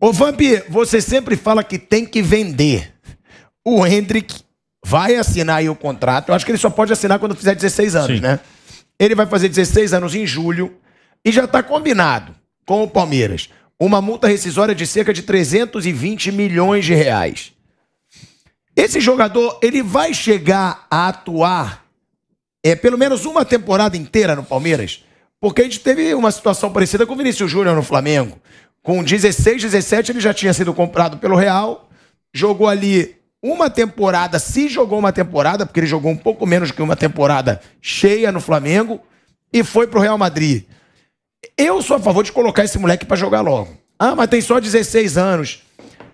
Ô Vamp, você sempre fala que tem que vender. O Hendrick vai assinar aí o contrato. Eu acho que ele só pode assinar quando fizer 16 anos, Sim. né? Ele vai fazer 16 anos em julho e já está combinado com o Palmeiras uma multa rescisória de cerca de 320 milhões de reais. Esse jogador, ele vai chegar a atuar é, pelo menos uma temporada inteira no Palmeiras? Porque a gente teve uma situação parecida com o Vinícius Júnior no Flamengo. Com 16, 17, ele já tinha sido comprado pelo Real, jogou ali uma temporada, se jogou uma temporada, porque ele jogou um pouco menos que uma temporada cheia no Flamengo, e foi pro Real Madrid. Eu sou a favor de colocar esse moleque para jogar logo. Ah, mas tem só 16 anos.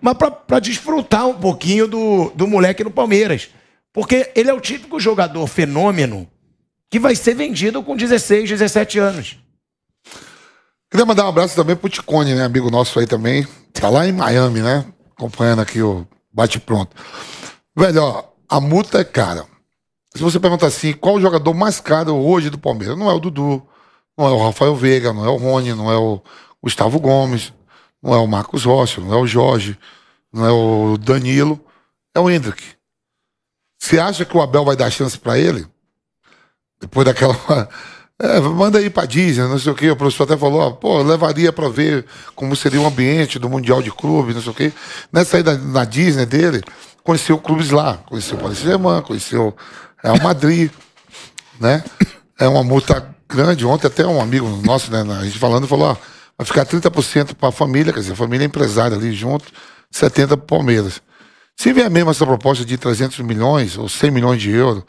Mas para desfrutar um pouquinho do, do moleque no Palmeiras. Porque ele é o típico jogador fenômeno que vai ser vendido com 16, 17 anos. Queria mandar um abraço também pro Ticone, né? Amigo nosso aí também. Tá lá em Miami, né? Acompanhando aqui o Bate Pronto. Velho, ó, a multa é cara. Se você perguntar assim, qual o jogador mais caro hoje do Palmeiras? Não é o Dudu, não é o Rafael Veiga, não é o Rony, não é o Gustavo Gomes, não é o Marcos Rocha, não é o Jorge, não é o Danilo, é o Hendrick. Você acha que o Abel vai dar chance para ele? Depois daquela é, manda aí pra Disney, não sei o que. O professor até falou, pô, levaria pra ver como seria o ambiente do Mundial de Clube, não sei o que. Nessa ida na Disney dele, conheceu clubes lá. Conheceu o Paris Germain, conheceu Real Madrid, né? É uma multa grande. Ontem até um amigo nosso, né, a gente falando, falou, ó, vai ficar 30% pra família, quer dizer, a família é empresária ali junto, 70% pro Palmeiras. Se vier mesmo essa proposta de 300 milhões ou 100 milhões de euros,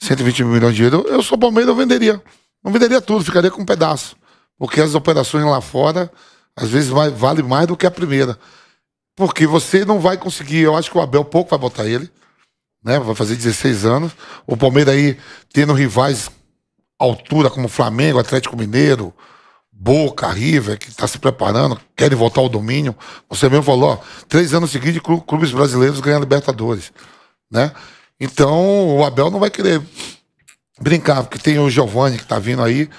120 milhões de euros, eu sou Palmeiras, eu venderia. Não venderia tudo, ficaria com um pedaço. Porque as operações lá fora, às vezes, vai, vale mais do que a primeira. Porque você não vai conseguir. Eu acho que o Abel pouco vai botar ele. Né? Vai fazer 16 anos. O Palmeiras aí, tendo rivais altura como Flamengo, Atlético Mineiro, Boca, River, que está se preparando, querem voltar ao domínio. Você mesmo falou, ó, três anos seguintes, clubes brasileiros ganham Libertadores. Né? Então, o Abel não vai querer brincar, porque tem o Giovanni que está vindo aí.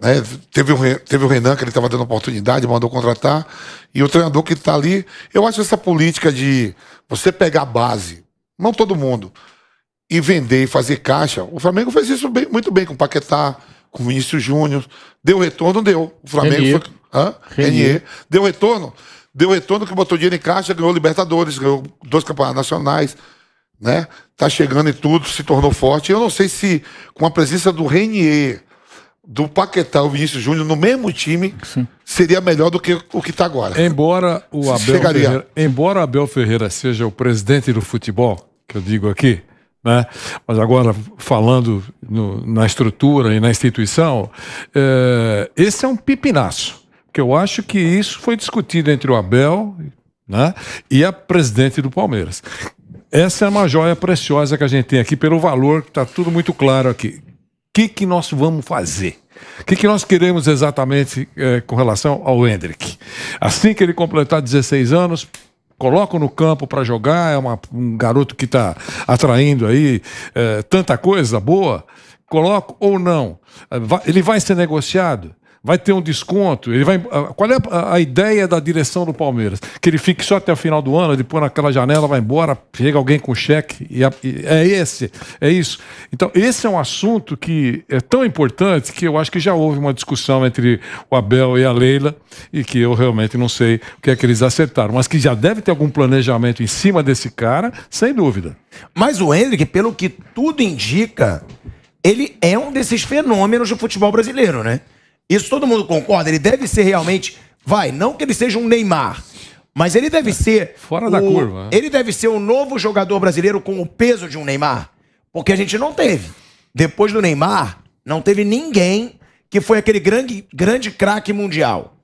Né? Teve, o, teve o Renan que ele estava dando oportunidade, mandou contratar. E o treinador que está ali. Eu acho essa política de você pegar a base, não todo mundo, e vender e fazer caixa. O Flamengo fez isso bem, muito bem com o Paquetá, com o Vinícius Júnior. Deu retorno, deu. O Flamengo Renier. foi. Hã? Renier. Renier. Deu retorno. Deu retorno que botou dinheiro em caixa, ganhou Libertadores, ganhou dois campeonatos nacionais né? Tá chegando e tudo, se tornou forte. Eu não sei se com a presença do Renier, do Paquetá o Vinícius Júnior no mesmo time Sim. seria melhor do que o que está agora. Embora o Abel Chegaria. Ferreira, embora Abel Ferreira seja o presidente do futebol, que eu digo aqui, né? Mas agora falando no, na estrutura e na instituição, é, esse é um pipinaço, que eu acho que isso foi discutido entre o Abel né? e a presidente do Palmeiras. Essa é uma joia preciosa que a gente tem aqui, pelo valor, está tudo muito claro aqui. O que, que nós vamos fazer? O que, que nós queremos exatamente é, com relação ao Hendrick? Assim que ele completar 16 anos, coloco no campo para jogar, é uma, um garoto que está atraindo aí é, tanta coisa boa, coloco ou não. Ele vai ser negociado? vai ter um desconto. Ele vai, qual é a ideia da direção do Palmeiras? Que ele fique só até o final do ano, depois naquela janela vai embora, chega alguém com cheque e, é esse, é isso. Então esse é um assunto que é tão importante que eu acho que já houve uma discussão entre o Abel e a Leila e que eu realmente não sei o que é que eles acertaram, mas que já deve ter algum planejamento em cima desse cara, sem dúvida. Mas o Hendrick, pelo que tudo indica, ele é um desses fenômenos do futebol brasileiro, né? Isso todo mundo concorda. Ele deve ser realmente. Vai, não que ele seja um Neymar, mas ele deve é, ser. Fora o, da curva. Né? Ele deve ser o novo jogador brasileiro com o peso de um Neymar. Porque a gente não teve. Depois do Neymar, não teve ninguém que foi aquele grande, grande craque mundial.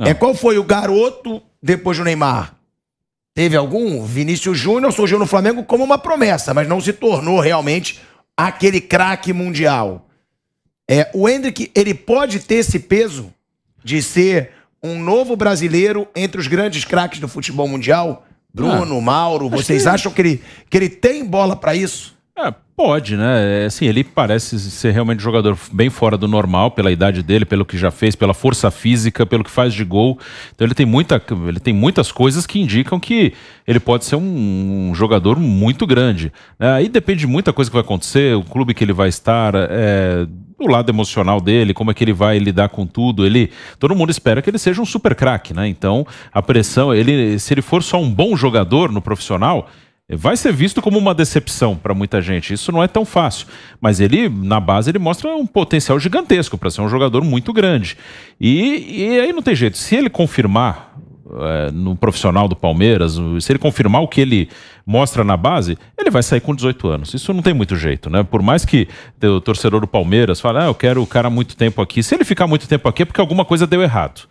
É qual foi o garoto depois do Neymar? Teve algum? Vinícius Júnior surgiu no Flamengo como uma promessa, mas não se tornou realmente aquele craque mundial. É, o Hendrick, ele pode ter esse peso de ser um novo brasileiro entre os grandes craques do futebol mundial? Ah. Bruno, ah, Mauro, vocês que... acham que ele, que ele tem bola para isso? É, pode, né? É, assim, ele parece ser realmente um jogador bem fora do normal pela idade dele, pelo que já fez, pela força física, pelo que faz de gol. Então ele tem, muita, ele tem muitas coisas que indicam que ele pode ser um, um jogador muito grande. É, aí é, depende de muita coisa que vai acontecer, o clube que ele vai estar, é, o lado emocional dele, como é que ele vai lidar com tudo. Ele, todo mundo espera que ele seja um super craque, né? Então a pressão, ele, se ele for só um bom jogador no profissional vai ser visto como uma decepção para muita gente. Isso não é tão fácil. Mas ele, na base, ele mostra um potencial gigantesco para ser um jogador muito grande. E, e, aí não tem jeito. Se ele confirmar é, no profissional do Palmeiras, se ele confirmar o que ele mostra na base, ele vai sair com 18 anos. Isso não tem muito jeito, né? Por mais que o torcedor do Palmeiras fale, ah, eu quero o cara muito tempo aqui. Se ele ficar muito tempo aqui é porque alguma coisa deu errado.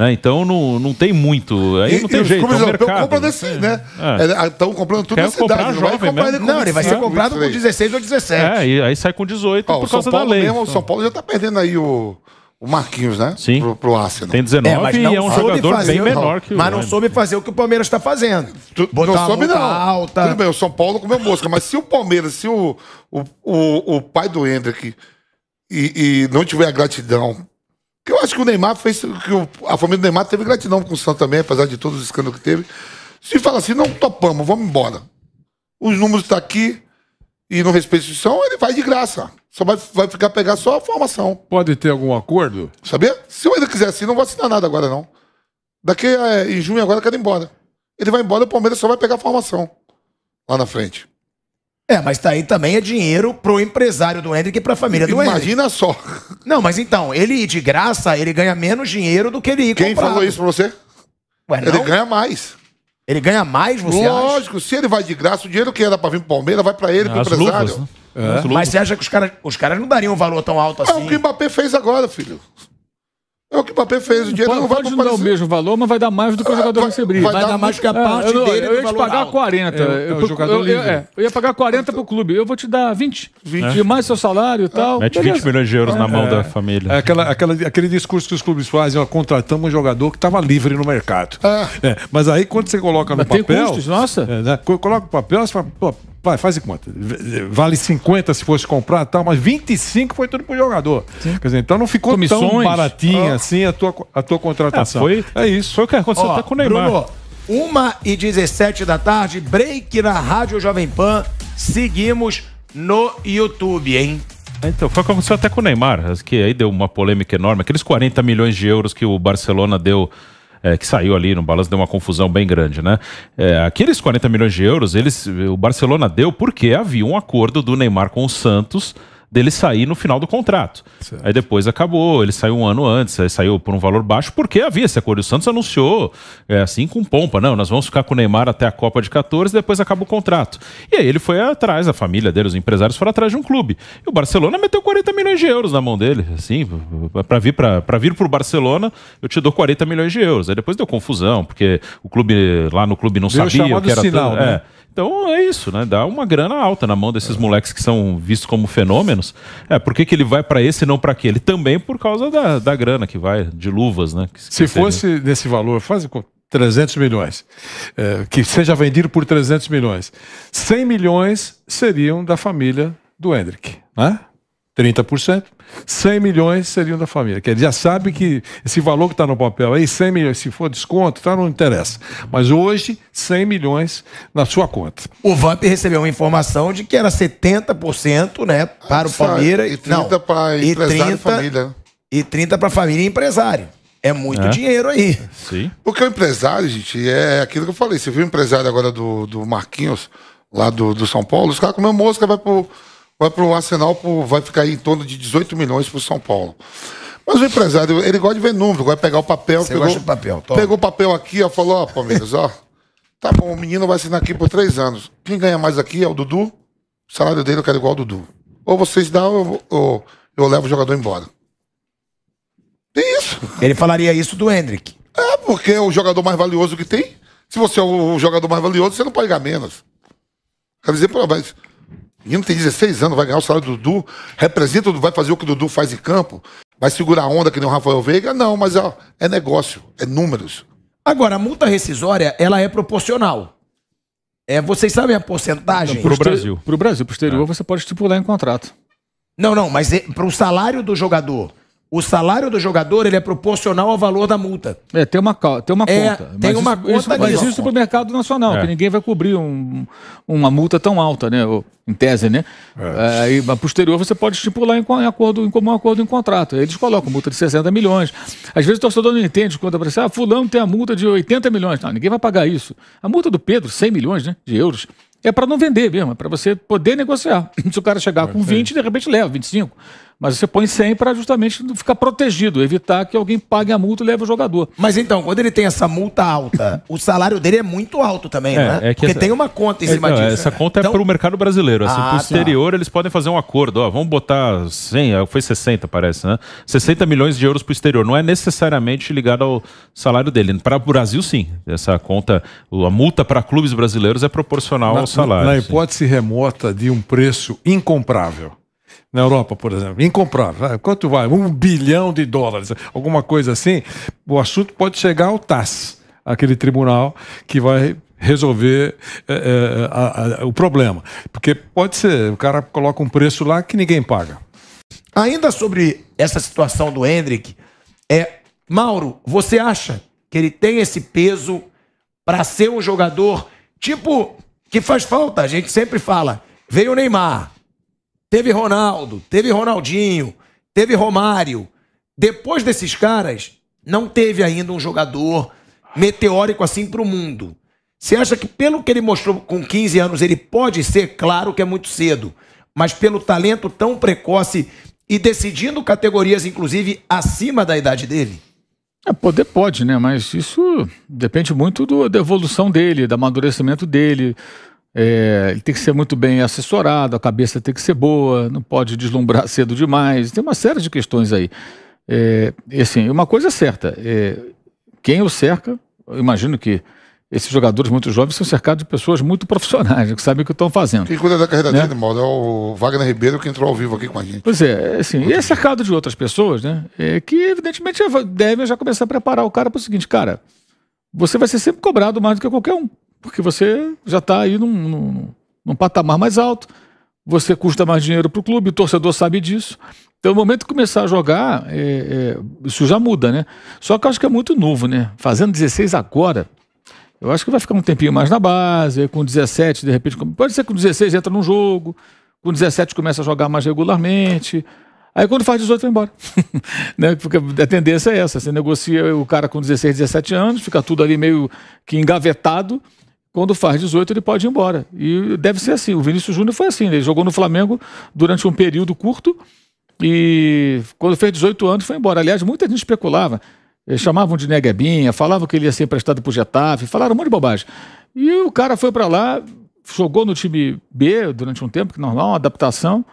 Né? Então não, não tem muito. Aí e, não tem e jeito. Os é um compra né? desse, né? É. É, estão é. comprando tudo Quer na cidade. Não, vai ele não, ele vai ser comprado com 16 ou 17. É, e aí sai com 18 oh, por causa da lei. Mesmo, o São Paulo já está perdendo aí o. O Marquinhos, né? Sim. Pro, pro Arsenal. Tem 19 é, mas não e é um jogador fazer, bem menor que o Mas não soube fazer o que o Palmeiras está fazendo. Tu, Botar não soube, não. Alta. Tudo bem, o São Paulo comeu mosca, mas se o Palmeiras, se o, o, o, o pai do Hendrick e, e, não tiver a gratidão eu acho que o Neymar fez. Que a família do Neymar teve gratidão com o Santos também, apesar de todos os escândalos que teve. Se fala assim, não topamos, vamos embora. Os números estão tá aqui e não respeito a instituição, ele vai de graça. Só vai, vai ficar pegar só a formação. Pode ter algum acordo? Sabia? Se eu ainda quiser assim, não vou assinar nada agora, não. Daqui a, em junho agora eu quero ir embora. Ele vai embora, o Palmeiras só vai pegar a formação lá na frente. É, mas tá aí também é dinheiro pro empresário do Hendrick e pra família do Imagina Hendrick. Imagina só. Não, mas então, ele ir de graça, ele ganha menos dinheiro do que ele ir Quem comprado. falou isso pra você? Ué, ele ganha mais. Ele ganha mais, você Lógico, acha? se ele vai de graça, o dinheiro que era pra vir pro Palmeiras vai pra ele, é, pro empresário. né? É. Mas você acha que os caras os caras não dariam um valor tão alto assim? É o assim? que o Mbappé fez agora, filho. É o que o Mbappé fez. O dinheiro pode, não vai pode não dar o mesmo valor, mas vai dar mais do que o jogador ah, vai, receberia. Vai, vai, dar mais do que a parte é, dele eu, eu ia te pagar alto. 40. É, é o jogador eu, livre. É, eu ia pagar 40 pro clube. Eu vou te dar 20. 20. E mais seu salário e ah, tal. Mete Beleza. 20 milhões de euros na mão é. da família. É aquela, aquela, aquele discurso que os clubes fazem, ó, contratamos um jogador que estava livre no mercado. É. É, mas aí quando você coloca no mas papel... Tem custos, nossa. Né, coloca no papel, você fala, pô, vai, faz de conta. Eh, vale 50 se fosse comprar tal, mas 25 foi tudo pro jogador. Sim. Quer dizer, então não ficou Comissões. tão baratinha ah. assim a tua, a tua contratação. Ah, foi, é isso. Foi o que aconteceu Ó, tá com o Neymar. Bruno, 1 e 17 da tarde, break na Rádio Jovem Pan. Seguimos no YouTube, hein? Então, foi o que aconteceu até com o Neymar, que aí deu uma polêmica enorme. Aqueles 40 milhões de euros que o Barcelona deu é, que saiu ali no balanço, deu uma confusão bem grande, né? É, aqueles 40 milhões de euros, eles, o Barcelona deu porque havia um acordo do Neymar com o Santos dele sair no final do contrato. Certo. Aí depois acabou, ele saiu um ano antes, aí saiu por um valor baixo, porque havia esse acordo. O Santos anunciou é, assim com pompa: não, nós vamos ficar com o Neymar até a Copa de 14, depois acaba o contrato. E aí ele foi atrás, a família dele, os empresários foram atrás de um clube. E o Barcelona meteu 40 milhões de euros na mão dele, assim, para vir para vir pro Barcelona, eu te dou 40 milhões de euros. Aí depois deu confusão, porque o clube lá no clube não Deu sabia o que era sinal, tudo, né? é. Então é isso, né? Dá uma grana alta na mão desses moleques que são vistos como fenômenos. É, por que, que ele vai para esse e não para aquele? Também por causa da, da grana que vai, de luvas, né? Que, Se que fosse seria. valor, valor, faz 300 milhões, é, que seja vendido por 300 milhões. 100 milhões seriam da família do Hendrick, né? 30%, 100 milhões seriam da família. Quer ele já sabe que esse valor que está no papel aí, 100 milhões, se for desconto, tá, não interessa. Mas hoje, 100 milhões na sua conta. O Vamp recebeu uma informação de que era 70% né, para o Palmeiras. E 30% para empresário e 30, e família. E 30% para família e empresário. É muito é. dinheiro aí. Sim. Porque o empresário, gente, é aquilo que eu falei. Você viu o empresário agora do, do Marquinhos, lá do, do São Paulo, os caras comem mosca, vai pro vai para o Arsenal, vai ficar em torno de 18 milhões para o São Paulo. Mas o empresário, ele gosta de ver número, gosta de pegar o papel. Você pegou, gosta de papel, toma. Pegou o papel aqui, ó, falou, ó, Palmeiras, ó. Tá bom, o menino vai assinar aqui por três anos. Quem ganha mais aqui é o Dudu. O salário dele eu quero igual ao Dudu. Ou vocês dão, ou, ou eu levo o jogador embora. Tem isso. Ele falaria isso do Hendrick. É, porque é o jogador mais valioso que tem. Se você é o jogador mais valioso, você não pode ganhar menos. Quer dizer, mas Menino tem 16 anos, vai ganhar o salário do Dudu, representa, vai fazer o que o Dudu faz em campo, vai segurar a onda que nem o Rafael Veiga. Não, mas ó, é, é negócio, é números. Agora, a multa rescisória, ela é proporcional. É, vocês sabem a porcentagem? Para o Brasil. Para o Brasil, para exterior, é. você pode estipular em contrato. Não, não, mas é, para o salário do jogador. O salário do jogador ele é proporcional ao valor da multa. É, tem uma, tem uma é, conta. Tem mas uma isso, conta isso, Mas isso, é para o mercado nacional, é. que ninguém vai cobrir um, uma multa tão alta, né? em tese, né? É. É, e, posterior você pode estipular em, em acordo, em comum acordo em contrato. Aí eles colocam multa de 60 milhões. Às vezes o torcedor não entende quando aparece, ah, fulano tem a multa de 80 milhões. Não, ninguém vai pagar isso. A multa do Pedro, 100 milhões né, de euros. É para não vender mesmo, é para você poder negociar. Se o cara chegar com 20, de repente leva 25. Mas você põe 100 para justamente ficar protegido, evitar que alguém pague a multa e leve o jogador. Mas então, quando ele tem essa multa alta, o salário dele é muito alto também, é, né? É, é Porque essa, tem uma conta em cima então, é, não, disso. Essa conta é então, é para o mercado brasileiro. Assim, ah, para o tá. exterior, tá. eles podem fazer um acordo. Ó, vamos botar 100, é, foi 60, parece, né? 60 milhões de euros para o exterior. Não é necessariamente ligado ao salário dele. Para o Brasil, sim. Essa conta, a multa para clubes brasileiros é proporcional na, ao salário. Na hipótese remota de um preço incomprável na Europa, por exemplo, incomprável. Ah, quanto vai? Um bilhão de dólares, alguma coisa assim. O assunto pode chegar ao TAS, aquele tribunal que vai resolver é, é, a, a, o problema. Porque pode ser, o cara coloca um preço lá que ninguém paga. Ainda sobre essa situação do Hendrick, é, Mauro, você acha que ele tem esse peso para ser um jogador tipo que faz falta? A gente sempre fala, veio o Neymar, Teve Ronaldo, teve Ronaldinho, teve Romário. Depois desses caras, não teve ainda um jogador meteórico assim para o mundo. Você acha que pelo que ele mostrou com 15 anos, ele pode ser? Claro que é muito cedo. Mas pelo talento tão precoce e decidindo categorias, inclusive, acima da idade dele? É, poder pode, né? Mas isso depende muito do, da evolução dele, do amadurecimento dele, é, ele tem que ser muito bem assessorado, a cabeça tem que ser boa, não pode deslumbrar cedo demais. Tem uma série de questões aí. É, assim, uma coisa é certa: é, quem o cerca, imagino que esses jogadores muito jovens são cercados de pessoas muito profissionais, que sabem o que estão fazendo. Quem cuida da carreira né? dele, modo, é o Wagner Ribeiro, que entrou ao vivo aqui com a gente. Pois é, é assim, e é cercado de outras pessoas, né? É, que, evidentemente, é, devem já começar a preparar o cara para o seguinte: cara, você vai ser sempre cobrado mais do que qualquer um. Porque você já está aí num, num, num, patamar mais alto, você custa mais dinheiro para o clube, o torcedor sabe disso. Então, no é momento que começar a jogar, é, é, isso já muda, né? Só que eu acho que é muito novo, né? Fazendo 16 agora, eu acho que vai ficar um tempinho mais na base, com 17, de repente. Pode ser que com 16 entra num jogo, com 17 começa a jogar mais regularmente. Aí quando faz 18 vai embora. né? Porque a tendência é essa. Você negocia o cara com 16, 17 anos, fica tudo ali meio que engavetado quando faz 18, ele pode ir embora. E deve ser assim. O Vinícius Júnior foi assim. Né? Ele jogou no Flamengo durante um período curto e quando fez 18 anos foi embora. Aliás, muita gente especulava. Eles chamavam de neguebinha, falavam que ele ia ser emprestado para o Getafe, falaram um monte de bobagem. E o cara foi para lá, jogou no time B durante um tempo, que é normal, uma adaptação.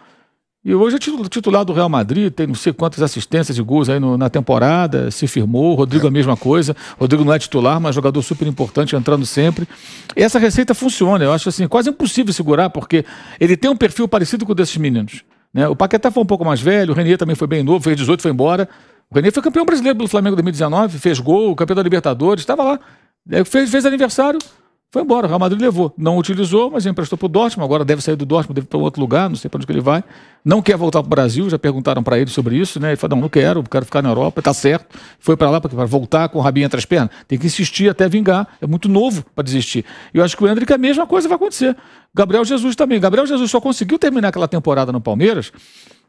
E hoje é titular do Real Madrid, tem não sei quantas assistências e gols aí no, na temporada, se firmou. Rodrigo é. a mesma coisa. Rodrigo não é titular, mas jogador super importante, entrando sempre. E essa receita funciona, eu acho assim, quase impossível segurar, porque ele tem um perfil parecido com o desses meninos. Né? O Paquetá foi um pouco mais velho, o Renier também foi bem novo, fez 18, foi embora. O Renier foi campeão brasileiro do Flamengo 2019, fez gol, campeão da Libertadores, estava lá. É, fez, fez aniversário, foi embora, o Real Madrid levou. Não utilizou, mas emprestou para o Dortmund. Agora deve sair do Dortmund, deve para outro lugar, não sei para onde ele vai. Não quer voltar para o Brasil, já perguntaram para ele sobre isso, né? Ele falou: não, não quero, quero ficar na Europa, Está certo. Foi para lá para voltar com o rabinho entre as pernas. Tem que insistir até vingar. É muito novo para desistir. E eu acho que o Hendrick, a mesma coisa vai acontecer. Gabriel Jesus também. Gabriel Jesus só conseguiu terminar aquela temporada no Palmeiras,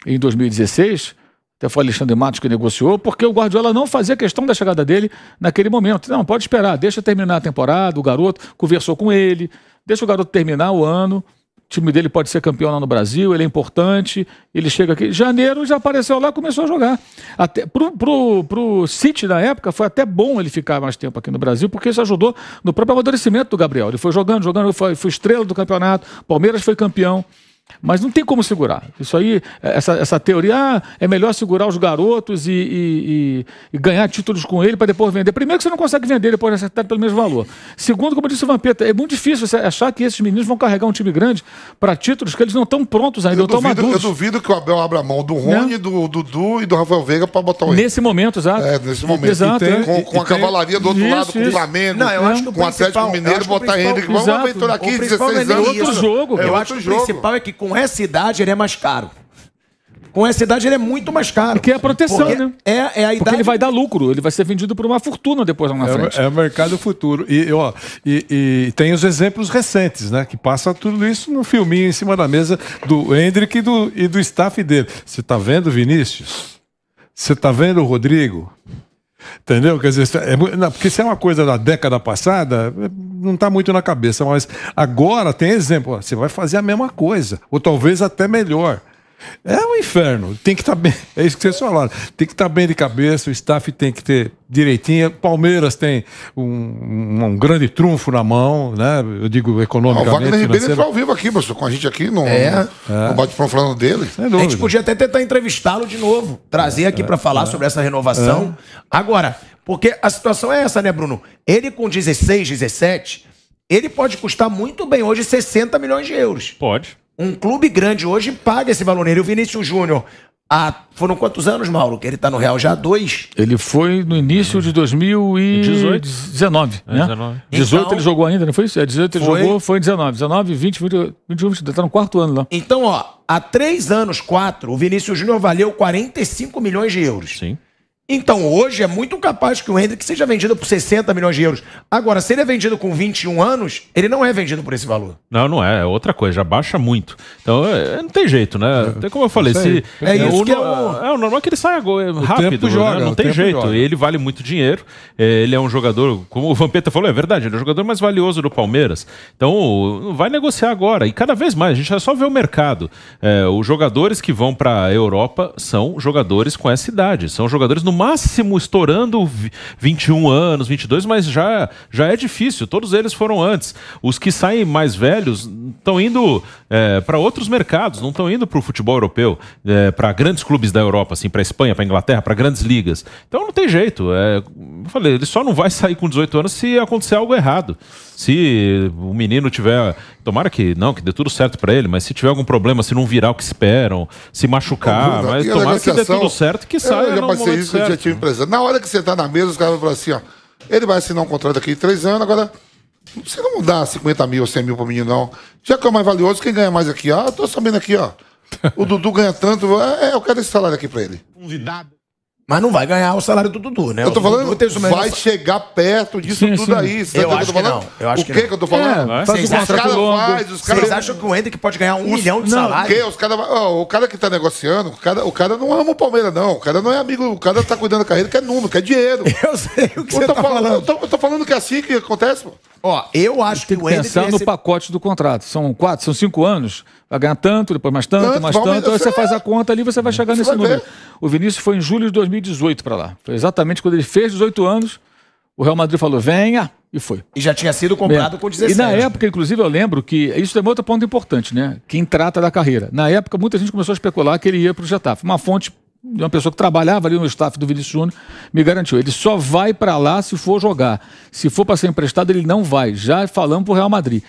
em 2016, até foi Alexandre Matos que negociou, porque o Guardiola não fazia questão da chegada dele naquele momento. Não, pode esperar, deixa terminar a temporada, o garoto conversou com ele, deixa o garoto terminar o ano, o time dele pode ser campeão lá no Brasil, ele é importante, ele chega aqui. Janeiro já apareceu lá, começou a jogar. Até, pro, pro, pro City na época, foi até bom ele ficar mais tempo aqui no Brasil, porque isso ajudou no próprio amadurecimento do Gabriel. Ele foi jogando, jogando, foi, foi estrela do campeonato, Palmeiras foi campeão. Mas não tem como segurar. Isso aí, essa, essa teoria, ah, é melhor segurar os garotos e, e, e ganhar títulos com ele para depois vender. Primeiro que você não consegue vender depois acertar pelo mesmo valor. Segundo, como disse o Vampeta, é muito difícil você achar que esses meninos vão carregar um time grande para títulos que eles não estão prontos ainda. Eu, duvido, eu duvido que o Abel abra mão do Rony, né? do Dudu e do Rafael Veiga para botar o Nesse momento, exato. É, nesse momento. Exato, tem, é. com, com a cavalaria do outro isso, lado, com o Flamengo, não, eu acho com o Atlético Mineiro, botar ele. Vamos aventurar aqui, 16 anos. É outro jogo. Eu acho que o é principal é que com essa idade ele é mais caro. Com essa idade ele é muito mais caro. Porque é a proteção, né? É, é a idade. Porque ele vai dar lucro, ele vai ser vendido por uma fortuna depois lá na é frente. É o mercado futuro. E, ó, e, e, tem os exemplos recentes, né? Que passa tudo isso no filminho em cima da mesa do Hendrick e do, e do staff dele. Você tá vendo, Vinícius? Você tá vendo, Rodrigo? Entendeu? Quer dizer, é, não, porque se é uma coisa da década passada, é, não está muito na cabeça, mas agora tem exemplo. Ó, você vai fazer a mesma coisa, ou talvez até melhor. É um inferno. Tem que estar tá bem. É isso que vocês falaram. Tem que estar tá bem de cabeça, o staff tem que ter direitinho. Palmeiras tem um, um, grande trunfo na mão, né? Eu digo economicamente. Ah, o Wagner Ribeiro está ao vivo aqui, pastor, com a gente aqui no, é. no, no, é. no bate-papo falando dele. A gente podia até tentar entrevistá-lo de novo, trazer aqui é, para falar é. sobre essa renovação. É. Agora, porque a situação é essa, né, Bruno? Ele com 16, 17, ele pode custar muito bem hoje 60 milhões de euros. Pode. Um clube grande hoje paga esse valor nele. O Vinícius Júnior, há, foram quantos anos, Mauro? Que ele está no Real já há dois? Ele foi no início de 2019. 19. É, né? 19. 18 então, ele jogou ainda, não foi isso? É, 18 ele foi... jogou, foi em 19. 19, 20, 21, 22. Tá no quarto ano lá. Então, ó, há três anos, quatro, o Vinícius Júnior valeu 45 milhões de euros. Sim. Então hoje é muito capaz que o Hendrick seja vendido por 60 milhões de euros. Agora, se ele é vendido com 21 anos, ele não é vendido por esse valor. Não, não é. É outra coisa. Já baixa muito. Então, é, não tem jeito, né? É como eu falei. Se, é, isso o, que é, o... é o normal é que ele saia rápido. Né? Joga, né? Não tem jeito. Joga. Ele vale muito dinheiro. É, ele é um jogador, como o Vampeta falou, é verdade. Ele é o jogador mais valioso do Palmeiras. Então, vai negociar agora. E cada vez mais. A gente já só vê o mercado. É, os jogadores que vão para a Europa são jogadores com essa idade. São jogadores no máximo estourando 21 anos, 22, mas já, já é difícil. Todos eles foram antes. Os que saem mais velhos estão indo é, para outros mercados, não estão indo para o futebol europeu, é, para grandes clubes da Europa, assim, para Espanha, para Inglaterra, para grandes ligas. Então não tem jeito. É, eu falei, ele só não vai sair com 18 anos se acontecer algo errado. Se o menino tiver. Tomara que não, que dê tudo certo para ele, mas se tiver algum problema, se não virar o que esperam, se machucar, mas tomara que dê tudo certo que é, saia. É eu já passei isso, certo. eu já tive empresa. Na hora que você tá na mesa, os caras vão falar assim, ó. Ele vai assinar um contrato aqui três anos, agora. Você não dá 50 mil ou 100 mil pro menino, não. Já que é o mais valioso, quem ganha mais aqui? Ah, eu tô sabendo aqui, ó. O Dudu ganha tanto. É, eu quero esse salário aqui pra ele. Convidado. Mas não vai ganhar o salário do Dudu, né? Eu tô falando, Dudu vai chegar perto disso sim, tudo aí. Sabe eu, acho eu que não. Eu acho o que, que, que eu tô falando? É, Vocês acham, faz, os caras Vocês acham que o Hendrick pode ganhar um os... milhão de não, salário? O, os cara... Oh, o cara que tá negociando, o cara, o cara não ama o Palmeiras, não. O cara não é amigo, o cara tá cuidando da carreira, quer número, quer dinheiro. Eu sei o que eu você tá falando. falando. Eu, tô, eu, tô, falando que é assim que acontece, pô. Ó, eu acho eu que, que o Hendrick... Tem que pensar no pacote do contrato. São quatro, são cinco anos vai ganhar tanto, depois mais tanto, tanto mais tanto. Aí você, faz a é. conta ali, você vai uhum. chegar nesse vai número. O Vinícius foi em julho de 2018 para lá. Foi exatamente quando ele fez 18 anos. O Real Madrid falou: venha, e foi. E já tinha sido comprado Bem, com 16 E na época, inclusive, eu lembro que. Isso é outro ponto importante, né? Quem trata da carreira. Na época, muita gente começou a especular que ele ia para o Getafe. Uma fonte de uma pessoa que trabalhava ali no staff do Vinícius Júnior me garantiu. Ele só vai para lá se for jogar. Se for para ser emprestado, ele não vai. Já falamos para o Real Madrid.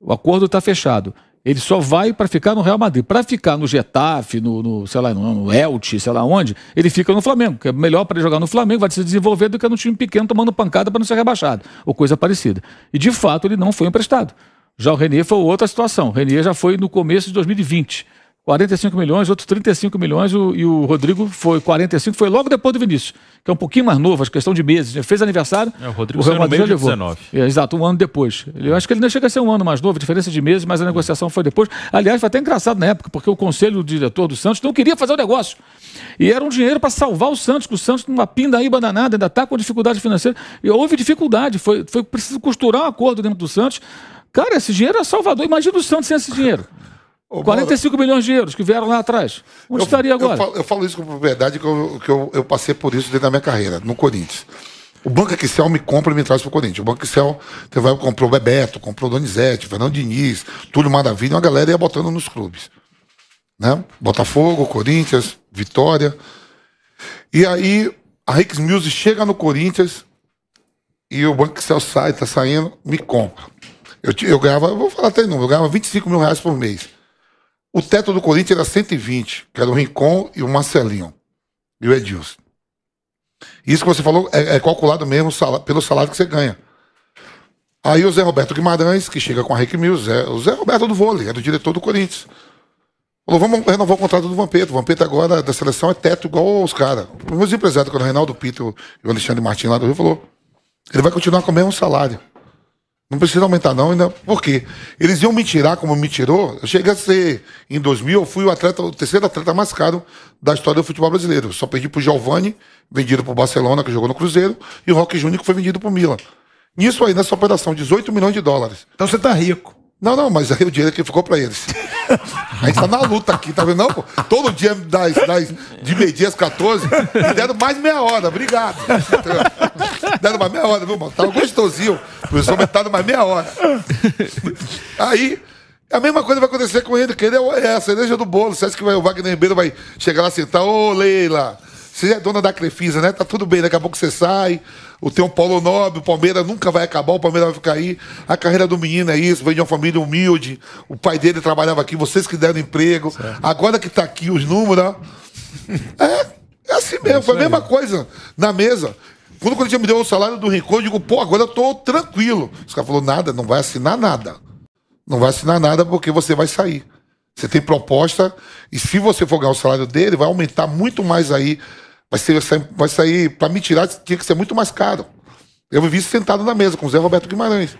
O acordo está fechado. Ele só vai para ficar no Real Madrid. Para ficar no Getafe, no, no sei lá, no, no Elche, sei lá onde, ele fica no Flamengo, que é melhor para ele jogar no Flamengo, vai se desenvolver do que no time pequeno tomando pancada para não ser rebaixado, ou coisa parecida. E de fato ele não foi emprestado. Já o Renier foi outra situação. O Renier já foi no começo de 2020. 45 milhões, outros 35 milhões, o, e o Rodrigo foi 45, foi logo depois do Vinícius, que é um pouquinho mais novo, acho é questão de meses. Né? fez aniversário, é, o Rodrigo o Real Madrid já levou. 19. É, exato, um ano depois. Eu acho que ele não chega a ser um ano mais novo, diferença de meses, mas a negociação foi depois. Aliás, foi até engraçado na época, porque o conselho diretor do Santos não queria fazer o negócio. E era um dinheiro para salvar o Santos, que o Santos numa aí, bananada, ainda está com dificuldade financeira. E houve dificuldade, foi, foi preciso costurar um acordo dentro do Santos. Cara, esse dinheiro é salvador. Imagina o Santos sem esse dinheiro. Ô, 45 Mauro, milhões de euros que vieram lá atrás. Onde eu, estaria agora? Eu falo, eu falo, isso com propriedade que, eu, que eu, eu, passei por isso dentro da minha carreira, no Corinthians. O Banco Excel me compra e me traz para o Corinthians. O Banco Excel teve, comprou Bebeto, comprou Donizete, Fernando Diniz, Túlio Maravilha, uma galera ia botando nos clubes. Né? Botafogo, Corinthians, Vitória. E aí a Rick Music chega no Corinthians e o Banco Excel sai, está saindo, me compra. Eu, eu ganhava, eu vou falar até não, eu ganhava 25 mil reais por mês. O teto do Corinthians era 120, que era o Rincon e o Marcelinho. E o Edilson. Isso que você falou é, é calculado mesmo sal, pelo salário que você ganha. Aí o Zé Roberto Guimarães, que chega com a Rick Mills, é, o Zé Roberto do vôlei, era é o diretor do Corinthians. Falou, vamos renovar o contrato do Vampeta. O Vampeta agora da seleção é teto igual os caras. Os meus empresários, quando o Reinaldo Pito e o Alexandre Martins lá do Rio, falou, ele vai continuar com o mesmo salário. Não precisa aumentar, não. Ainda... Por quê? Eles iam me tirar como me tirou. eu cheguei a ser. Em 2000, eu fui o, atleta, o terceiro atleta mais caro da história do futebol brasileiro. só perdi pro Giovani, vendido pro Barcelona, que jogou no Cruzeiro, e o Roque Júnior, que foi vendido pro Milan. Nisso aí, nessa operação, 18 milhões de dólares. Então você tá rico. Não, não, mas aí o dinheiro é que ficou pra eles. A gente tá na luta aqui, tá vendo? Não, Todo dia das, das, de meio-dia às 14, me deram mais meia hora, obrigado. Deram uma meia hora, viu, mano? Tava gostosinho. O professor metade uma meia hora. Aí, a mesma coisa vai acontecer com ele, que ele é, é a cereja do bolo. Você acha que vai, o Wagner Ribeiro vai chegar lá e sentar, ô Leila, você é dona da Crefisa, né? Tá tudo bem, daqui a pouco você sai. O teu Paulo Nobre, o Palmeiras nunca vai acabar, o Palmeiras vai ficar aí. A carreira do menino é isso, vem de uma família humilde. O pai dele trabalhava aqui, vocês que deram emprego. Certo. Agora que tá aqui os números, ó. é. É assim mesmo, é foi a mesma coisa na mesa. Quando o Corinthians me deu o salário do Rincón, eu digo, pô, agora eu tô tranquilo. Os caras falaram, nada, não vai assinar nada. Não vai assinar nada porque você vai sair. Você tem proposta, e se você for ganhar o salário dele, vai aumentar muito mais aí. Vai, ser, vai sair, para me tirar, tinha que ser muito mais caro. Eu vivi sentado na mesa com o Zé Roberto Guimarães.